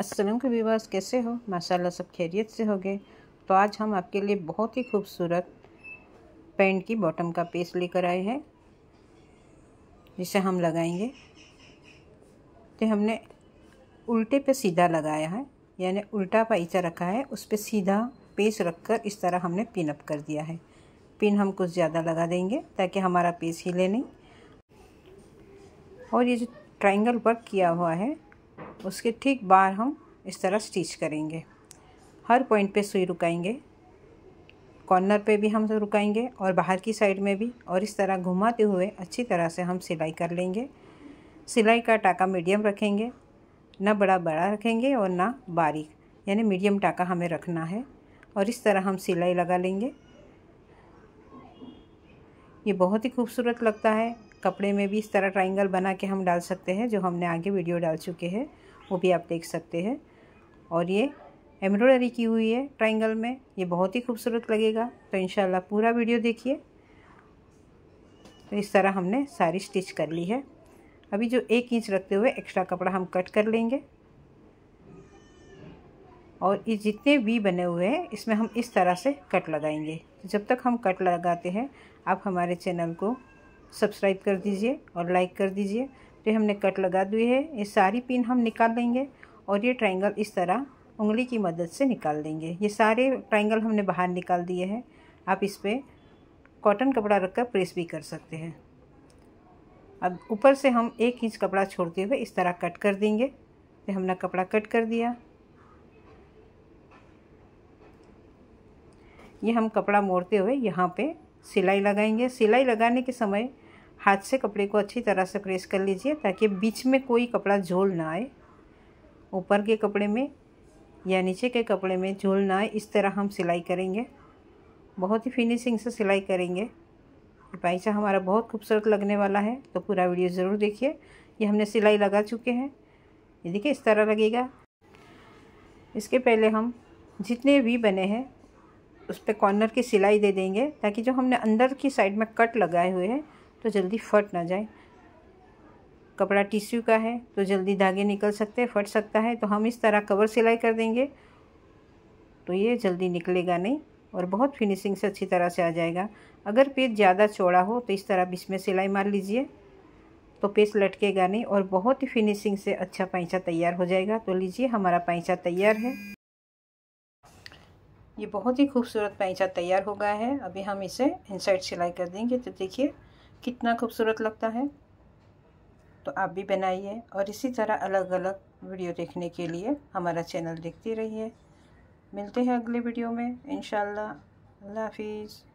असलम के व्यूवर्स कैसे हो माशाल्लाह सब खैरियत से हो गए तो आज हम आपके लिए बहुत ही खूबसूरत पेंट की बॉटम का पीस लेकर आए हैं जिसे हम लगाएंगे तो हमने उल्टे पे सीधा लगाया है यानी उल्टा पाइचा रखा है उस पर सीधा रख रखकर इस तरह हमने पिन अप कर दिया है पिन हम कुछ ज़्यादा लगा देंगे ताकि हमारा पेस हिले नहीं और ये जो ट्राइंगल वर्क किया हुआ है उसके ठीक बाहर हम इस तरह स्टिच करेंगे हर पॉइंट पे सुई रुकाएंगे कॉर्नर पे भी हम रुकाएंगे और बाहर की साइड में भी और इस तरह घुमाते हुए अच्छी तरह से हम सिलाई कर लेंगे सिलाई का टाका मीडियम रखेंगे ना बड़ा बड़ा रखेंगे और ना बारीक यानी मीडियम टाका हमें रखना है और इस तरह हम सिलाई लगा लेंगे ये बहुत ही खूबसूरत लगता है कपड़े में भी इस तरह ट्राइंगल बना के हम डाल सकते हैं जो हमने आगे वीडियो डाल चुके हैं वो भी आप देख सकते हैं और ये एम्ब्रॉयडरी की हुई है ट्राइंगल में ये बहुत ही खूबसूरत लगेगा तो इन पूरा वीडियो देखिए तो इस तरह हमने सारी स्टिच कर ली है अभी जो एक इंच रखते हुए एक्स्ट्रा कपड़ा हम कट कर लेंगे और ये जितने भी बने हुए हैं इसमें हम इस तरह से कट लगाएंगे तो जब तक हम कट लगाते हैं आप हमारे चैनल को सब्सक्राइब कर दीजिए और लाइक कर दीजिए फिर हमने कट लगा दी है ये सारी पिन हम निकाल लेंगे और ये ट्राइंगल इस तरह उंगली की मदद से निकाल देंगे ये सारे ट्राइंगल हमने बाहर निकाल दिए हैं आप इस पर कॉटन कपड़ा रखकर प्रेस भी कर सकते हैं अब ऊपर से हम एक इंच कपड़ा छोड़ते हुए इस तरह कट कर देंगे तो हमने कपड़ा कट कर दिया ये हम कपड़ा मोड़ते हुए यहाँ पे सिलाई लगाएंगे सिलाई लगाने के समय हाथ से कपड़े को अच्छी तरह से प्रेस कर लीजिए ताकि बीच में कोई कपड़ा झोल ना आए ऊपर के कपड़े में या नीचे के कपड़े में झोल ना आए इस तरह हम सिलाई करेंगे बहुत ही फिनिशिंग से सिलाई करेंगे पाइचा हमारा बहुत खूबसूरत लगने वाला है तो पूरा वीडियो ज़रूर देखिए ये हमने सिलाई लगा चुके हैं ये देखिए इस तरह लगेगा इसके पहले हम जितने भी बने हैं उस पर कॉर्नर की सिलाई दे देंगे ताकि जो हमने अंदर की साइड में कट लगाए हुए हैं तो जल्दी फट ना जाए कपड़ा टिश्यू का है तो जल्दी धागे निकल सकते हैं फट सकता है तो हम इस तरह कवर सिलाई कर देंगे तो ये जल्दी निकलेगा नहीं और बहुत फिनिशिंग से अच्छी तरह से आ जाएगा अगर पेज ज़्यादा चौड़ा हो तो इस तरह बीच में सिलाई मार लीजिए तो पेज लटकेगा नहीं और बहुत ही फिनिशिंग से अच्छा पैंचा तैयार हो जाएगा तो लीजिए हमारा पैंचा तैयार है ये बहुत ही खूबसूरत पैंचा तैयार हो गया है अभी हम इसे इनसाइड सिलाई कर देंगे तो देखिए कितना खूबसूरत लगता है तो आप भी बनाइए और इसी तरह अलग अलग वीडियो देखने के लिए हमारा चैनल देखते रहिए मिलते हैं अगले वीडियो में इन हाफिज़